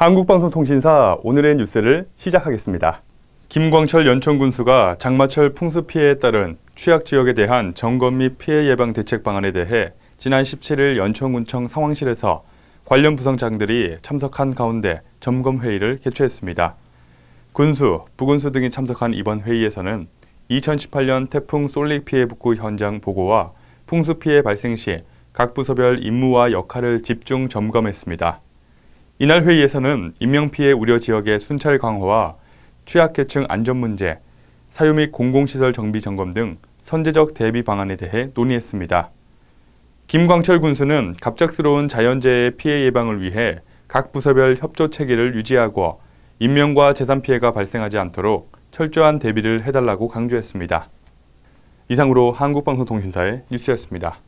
한국방송통신사 오늘의 뉴스를 시작하겠습니다. 김광철 연천군수가 장마철 풍수 피해에 따른 취약 지역에 대한 점검 및 피해 예방 대책 방안에 대해 지난 17일 연천군청 상황실에서 관련 부서장들이 참석한 가운데 점검 회의를 개최했습니다. 군수, 부군수 등이 참석한 이번 회의에서는 2018년 태풍 솔릭 피해 복구 현장 보고와 풍수 피해 발생 시 각 부서별 임무와 역할을 집중 점검했습니다. 이날 회의에서는 인명피해 우려 지역의 순찰 강화와 취약계층 안전 문제, 사유 및 공공시설 정비 점검 등 선제적 대비 방안에 대해 논의했습니다. 김광철 군수는 갑작스러운 자연재해 피해 예방을 위해 각 부서별 협조 체계를 유지하고 인명과 재산 피해가 발생하지 않도록 철저한 대비를 해달라고 강조했습니다. 이상으로 한국방송통신사의 뉴스였습니다.